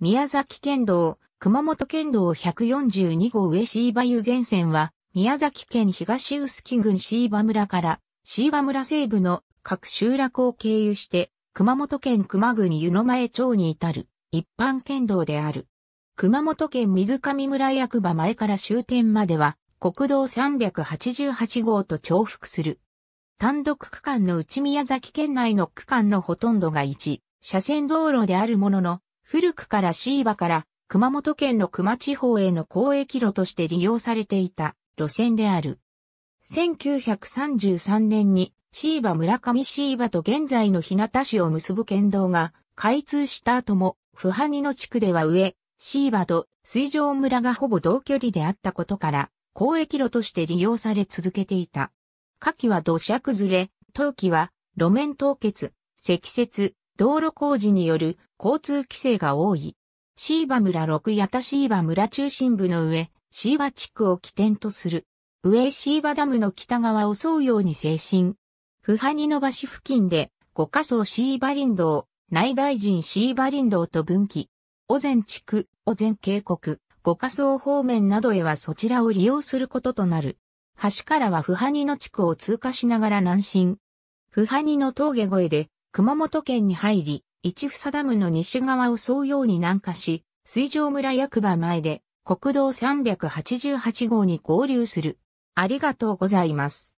宮崎県道、熊本県道142号上椎葉湯前線は、宮崎県東臼杵郡椎葉村から、椎葉村西部の各集落を経由して、熊本県熊郡湯の前町に至る、一般県道である。熊本県水上村役場前から終点までは、国道388号と重複する。単独区間のうち宮崎県内の区間のほとんどが1、車線道路であるものの、古くから椎葉から熊本県の熊地方への交易路として利用されていた路線である。1933年に椎葉村上椎葉と現在の日向市を結ぶ県道が開通した後も、不破二の地区では上、椎葉と水上村がほぼ同距離であったことから、交易路として利用され続けていた。夏季は土砂崩れ、冬季は路面凍結、積雪、道路工事による交通規制が多い。椎葉村六八田椎葉村中心部の上、椎葉地区を起点とする。上椎葉ダムの北側を沿うように西進。不破に伸ばし付近で、五箇層椎葉林道、内大臣椎葉林道と分岐。尾前地区、尾前渓谷、五箇層方面などへはそちらを利用することとなる。橋からは不破にの地区を通過しながら南進。不破にの峠越えで、熊本県に入り、市房ダムの西側を沿うように南下し、水上村役場前で国道388号に合流する。ありがとうございます。